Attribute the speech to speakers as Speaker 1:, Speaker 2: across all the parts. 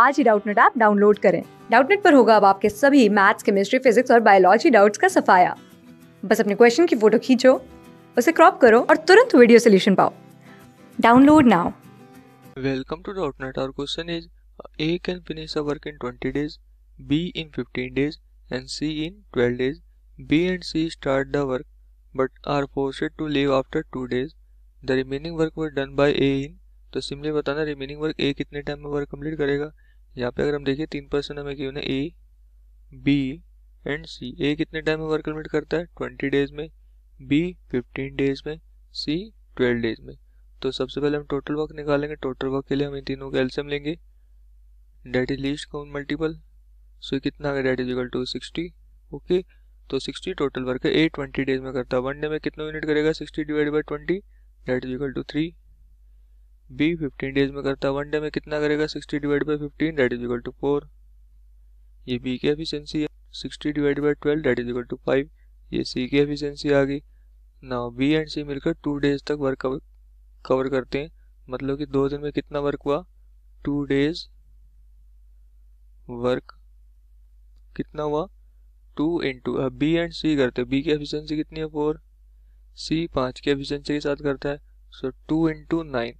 Speaker 1: आज ही Doubtnet app download करें डाउटनेट पर होगा अब आपके सभी मैथ्स केमिस्ट्री फिजिक्स और बायोलॉजी डाउट्स का सफाया बस अपने क्वेश्चन की फोटो खींचो उसे क्रॉप करो और तुरंत वीडियो सोल्यूशन पाओ download now
Speaker 2: welcome to Doubtnet our question is A can finish a work in 20 days B in 15 days and C in 12 days B and C start the work but are forced to leave after 2 days the remaining work was done by A in तो simply बताना remaining work ए कितने time में work complete करेगा यहाँ पे अगर हम देखें तीन पर्सन हमें क्यों है ए बी एंड सी ए कितने टाइम में वर्क परमिट करता है ट्वेंटी डेज में बी फिफ्टीन डेज में सी ट्वेल्व डेज में तो सबसे पहले हम टोटल वर्क निकालेंगे टोटल वर्क के लिए हम इन तीनों का एल्सियम लेंगे डेट इज लीस्ट कौन मल्टीपल सो कितना है that is equal to sixty okay तो सिक्सटी टोटल वर्क है ए ट्वेंटी डेज में करता है वन डे में कितना यूनिट करेगा sixty divide by twenty that is equal to three B fifteen days में करता है वन डे में कितना करेगा sixty divide by fifteen that is equal to four ये बी की एफिशिएंसी है sixty divide by twelve that is equal to five ये सी की एफिशिएंसी आ गई ना बी एंड सी मिलकर टू डेज तक वर्क कवर करते हैं मतलब कि दो दिन में कितना वर्क हुआ टू डेज वर्क कितना हुआ टू इंटू अब बी एंड सी करते हैं बी की एफिशियंसी कितनी है फोर सी पाँच की एफिशियंसी के साथ करता है सो टू इंटू नाइन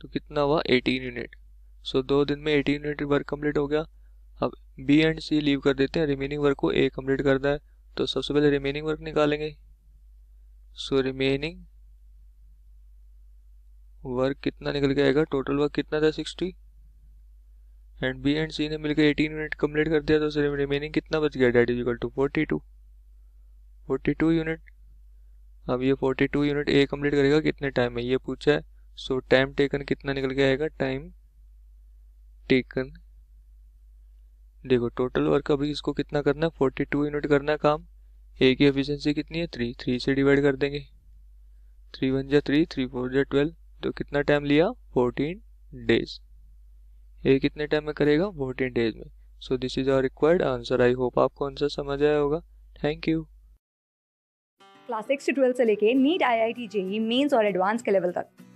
Speaker 2: तो कितना हुआ 18 यूनिट सो दो दिन में 18 यूनिट वर्क कंप्लीट हो गया अब बी एंड सी लीव कर देते हैं रिमेनिंग वर्क को ए कंप्लीट करना है तो सबसे पहले रिमेनिंग वर्क निकालेंगे सो रिमेनिंग वर्क कितना निकल के आएगा टोटल वर्क कितना था 60 एंड बी एंड सी ने मिलकर 18 यूनिट कंप्लीट कर दिया तो सिर्फ रिमेनिंग कितना बच गया that is equal to forty two forty two unit अब ये forty two unit A complete करेगा कितने टाइम में ये पूछा है सो टाइम टेकन कितना निकल के आएगा टाइम टेकन देखो टोटल वर्क अभी इसको कितना करना है फोर्टी टू यूनिट करना है काम ए की एफिशिएंसी कितनी है थ्री थ्री से डिवाइड कर देंगे थ्री वन जै थ्री थ्री फोर जै ट्वेल्व तो कितना टाइम लिया फोर्टीन डेज ये कितने टाइम में करेगा फोर्टीन डेज में so this is our required answer I hope आपको आंसर समझ आया होगा थैंक यू
Speaker 1: क्लास सिक्स से ट्वेल्थ से लेके NEET I I T JEE Mains और एडवांस के लेवल तक